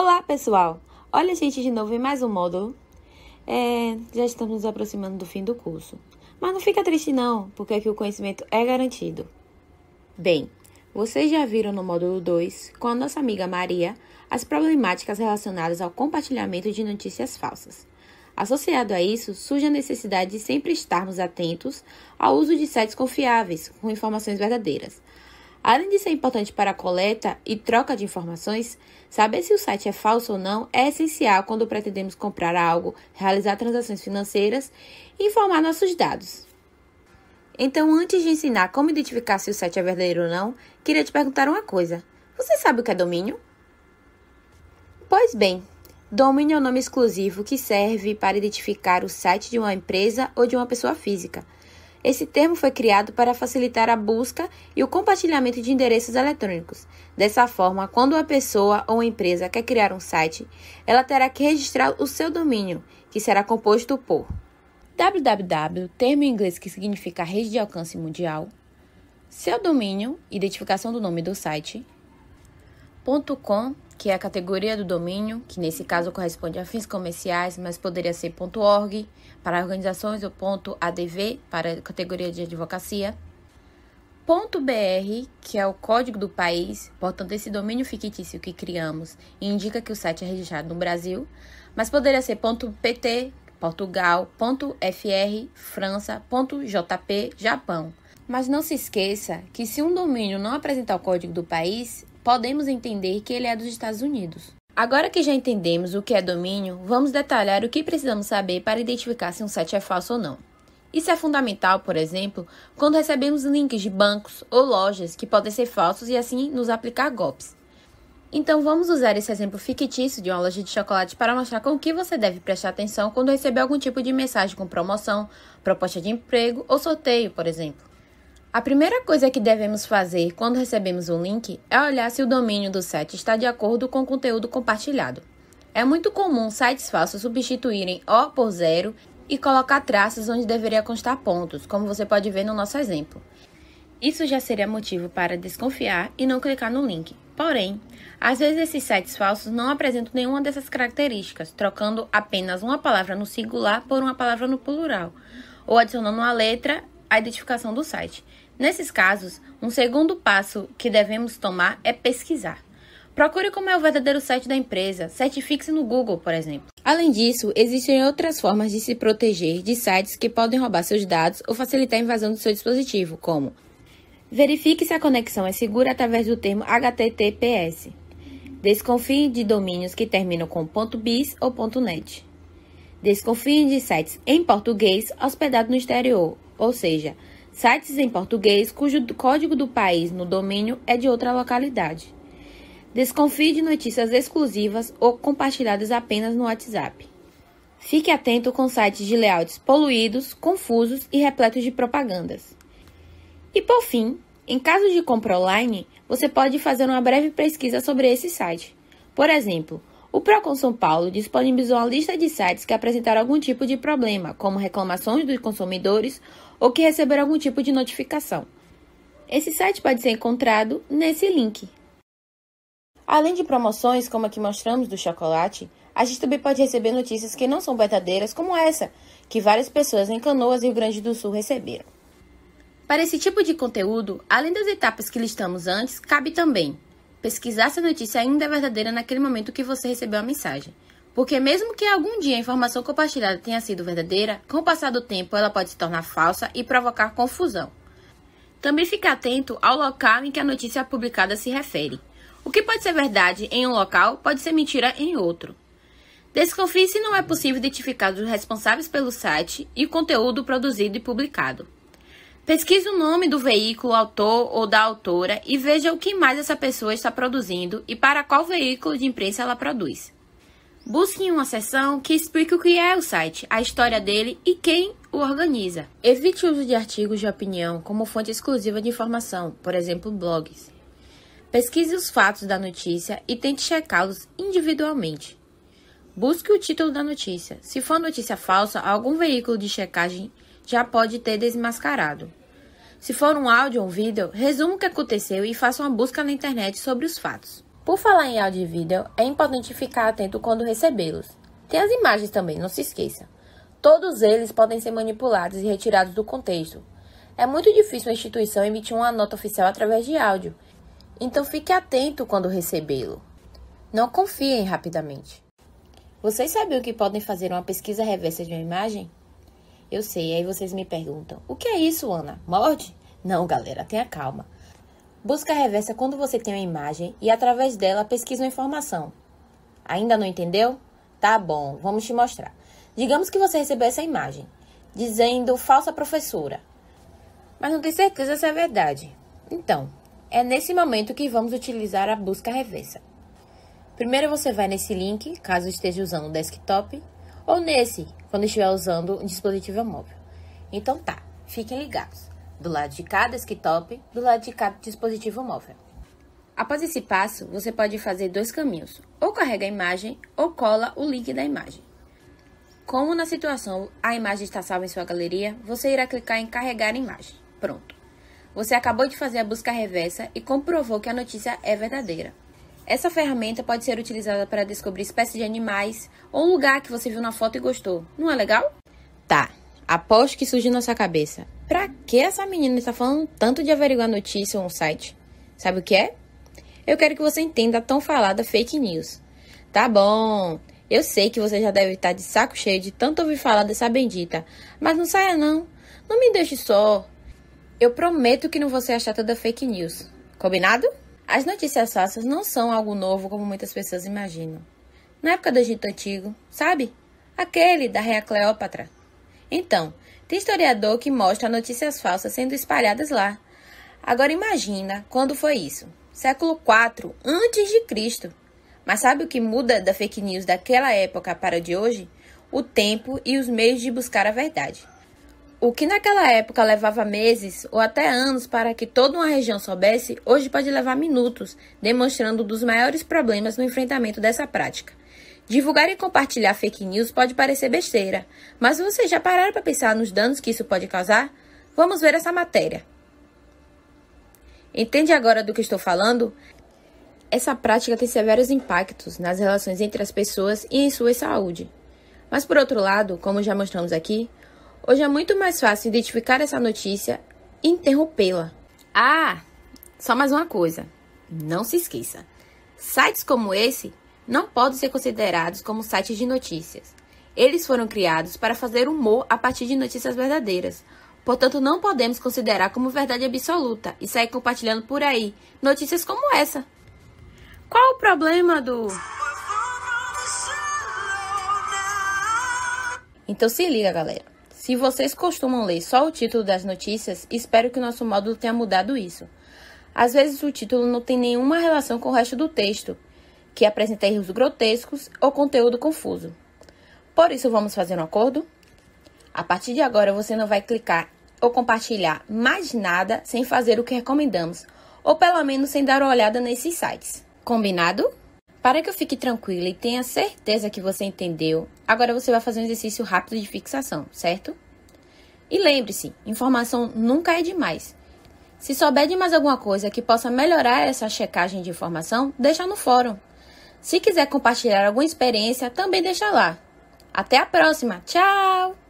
Olá, pessoal! Olha a gente de novo em mais um módulo. É, já estamos nos aproximando do fim do curso. Mas não fica triste não, porque aqui o conhecimento é garantido. Bem, vocês já viram no módulo 2, com a nossa amiga Maria, as problemáticas relacionadas ao compartilhamento de notícias falsas. Associado a isso, surge a necessidade de sempre estarmos atentos ao uso de sites confiáveis, com informações verdadeiras, Além de ser importante para a coleta e troca de informações, saber se o site é falso ou não é essencial quando pretendemos comprar algo, realizar transações financeiras e informar nossos dados. Então, antes de ensinar como identificar se o site é verdadeiro ou não, queria te perguntar uma coisa: você sabe o que é domínio? Pois bem, domínio é um nome exclusivo que serve para identificar o site de uma empresa ou de uma pessoa física. Esse termo foi criado para facilitar a busca e o compartilhamento de endereços eletrônicos. Dessa forma, quando uma pessoa ou uma empresa quer criar um site, ela terá que registrar o seu domínio, que será composto por www, termo em inglês que significa rede de alcance mundial, seu domínio, identificação do nome do site, .com, que é a categoria do domínio, que nesse caso corresponde a fins comerciais, mas poderia ser .org para organizações ou .adv para a categoria de advocacia. .br, que é o código do país, portanto esse domínio fictício que criamos indica que o site é registrado no Brasil, mas poderia ser .pt, Portugal, .fr, França, .jp, Japão. Mas não se esqueça que se um domínio não apresentar o código do país, podemos entender que ele é dos Estados Unidos. Agora que já entendemos o que é domínio, vamos detalhar o que precisamos saber para identificar se um site é falso ou não. Isso é fundamental, por exemplo, quando recebemos links de bancos ou lojas que podem ser falsos e assim nos aplicar golpes. Então vamos usar esse exemplo fictício de uma loja de chocolate para mostrar com o que você deve prestar atenção quando receber algum tipo de mensagem com promoção, proposta de emprego ou sorteio, por exemplo. A primeira coisa que devemos fazer quando recebemos um link é olhar se o domínio do site está de acordo com o conteúdo compartilhado. É muito comum sites falsos substituírem O por zero e colocar traços onde deveria constar pontos, como você pode ver no nosso exemplo. Isso já seria motivo para desconfiar e não clicar no link. Porém, às vezes esses sites falsos não apresentam nenhuma dessas características, trocando apenas uma palavra no singular por uma palavra no plural, ou adicionando uma letra a identificação do site. Nesses casos, um segundo passo que devemos tomar é pesquisar. Procure como é o verdadeiro site da empresa, certifique-se no Google, por exemplo. Além disso, existem outras formas de se proteger de sites que podem roubar seus dados ou facilitar a invasão do seu dispositivo, como verifique se a conexão é segura através do termo HTTPS. Desconfie de domínios que terminam com .biz ou .net. Desconfie de sites em português hospedados no exterior ou seja, sites em português cujo código do país no domínio é de outra localidade. Desconfie de notícias exclusivas ou compartilhadas apenas no WhatsApp. Fique atento com sites de layouts poluídos, confusos e repletos de propagandas. E por fim, em caso de compra online, você pode fazer uma breve pesquisa sobre esse site. Por exemplo, o Procon São Paulo disponibilizou uma lista de sites que apresentaram algum tipo de problema, como reclamações dos consumidores ou que receber algum tipo de notificação. Esse site pode ser encontrado nesse link. Além de promoções como a que mostramos do chocolate, a gente também pode receber notícias que não são verdadeiras, como essa, que várias pessoas em Canoas, Rio Grande do Sul, receberam. Para esse tipo de conteúdo, além das etapas que listamos antes, cabe também pesquisar se a notícia ainda é verdadeira naquele momento que você recebeu a mensagem. Porque mesmo que algum dia a informação compartilhada tenha sido verdadeira, com o passar do tempo ela pode se tornar falsa e provocar confusão. Também fique atento ao local em que a notícia publicada se refere. O que pode ser verdade em um local pode ser mentira em outro. Desconfie se não é possível identificar os responsáveis pelo site e o conteúdo produzido e publicado. Pesquise o nome do veículo, autor ou da autora e veja o que mais essa pessoa está produzindo e para qual veículo de imprensa ela produz. Busquem uma seção que explique o que é o site, a história dele e quem o organiza. Evite o uso de artigos de opinião como fonte exclusiva de informação, por exemplo, blogs. Pesquise os fatos da notícia e tente checá-los individualmente. Busque o título da notícia. Se for notícia falsa, algum veículo de checagem já pode ter desmascarado. Se for um áudio ou um vídeo, resuma o que aconteceu e faça uma busca na internet sobre os fatos. Por falar em áudio e vídeo, é importante ficar atento quando recebê-los. Tem as imagens também, não se esqueça. Todos eles podem ser manipulados e retirados do contexto. É muito difícil uma instituição emitir uma nota oficial através de áudio, então fique atento quando recebê-lo. Não confiem rapidamente. Vocês sabiam que podem fazer uma pesquisa reversa de uma imagem? Eu sei, aí vocês me perguntam: o que é isso, Ana? Morde? Não, galera, tenha calma. Busca reversa quando você tem uma imagem e através dela pesquisa uma informação. Ainda não entendeu? Tá bom, vamos te mostrar. Digamos que você recebeu essa imagem, dizendo falsa professora. Mas não tem certeza se é verdade. Então, é nesse momento que vamos utilizar a busca reversa. Primeiro você vai nesse link, caso esteja usando o desktop, ou nesse, quando estiver usando um dispositivo móvel. Então tá, fiquem ligados do lado de cá desktop, do lado de cá dispositivo móvel. Após esse passo, você pode fazer dois caminhos, ou carrega a imagem ou cola o link da imagem. Como na situação a imagem está salva em sua galeria, você irá clicar em carregar a imagem. Pronto. Você acabou de fazer a busca reversa e comprovou que a notícia é verdadeira. Essa ferramenta pode ser utilizada para descobrir espécies de animais ou um lugar que você viu na foto e gostou. Não é legal? Tá. Aposto que surgiu na sua cabeça. Pra que essa menina está falando tanto de averiguar notícia ou um site? Sabe o que é? Eu quero que você entenda a tão falada fake news. Tá bom, eu sei que você já deve estar tá de saco cheio de tanto ouvir falar dessa bendita, mas não saia não. Não me deixe só. Eu prometo que não vou ser a chata da fake news. Combinado? As notícias falsas não são algo novo como muitas pessoas imaginam. Na época do Egito Antigo, sabe? Aquele da Rea Cleópatra. Então, tem historiador que mostra notícias falsas sendo espalhadas lá. Agora imagina quando foi isso. Século IV antes de Cristo. Mas sabe o que muda da fake news daquela época para de hoje? O tempo e os meios de buscar a verdade. O que naquela época levava meses ou até anos para que toda uma região soubesse, hoje pode levar minutos, demonstrando um dos maiores problemas no enfrentamento dessa prática. Divulgar e compartilhar fake news pode parecer besteira, mas vocês já pararam para pensar nos danos que isso pode causar? Vamos ver essa matéria. Entende agora do que estou falando? Essa prática tem severos impactos nas relações entre as pessoas e em sua saúde. Mas por outro lado, como já mostramos aqui, hoje é muito mais fácil identificar essa notícia e interrompê-la. Ah, só mais uma coisa. Não se esqueça. Sites como esse não podem ser considerados como sites de notícias. Eles foram criados para fazer humor a partir de notícias verdadeiras. Portanto, não podemos considerar como verdade absoluta e sair compartilhando por aí notícias como essa. Qual o problema do. Então se liga, galera. Se vocês costumam ler só o título das notícias, espero que o nosso módulo tenha mudado isso. Às vezes o título não tem nenhuma relação com o resto do texto, que apresenta erros grotescos ou conteúdo confuso. Por isso, vamos fazer um acordo? A partir de agora, você não vai clicar ou compartilhar mais nada sem fazer o que recomendamos, ou pelo menos sem dar uma olhada nesses sites. Combinado? Para que eu fique tranquila e tenha certeza que você entendeu, agora você vai fazer um exercício rápido de fixação, certo? E lembre-se, informação nunca é demais. Se souber de mais alguma coisa que possa melhorar essa checagem de informação, deixa no fórum. Se quiser compartilhar alguma experiência, também deixa lá. Até a próxima. Tchau!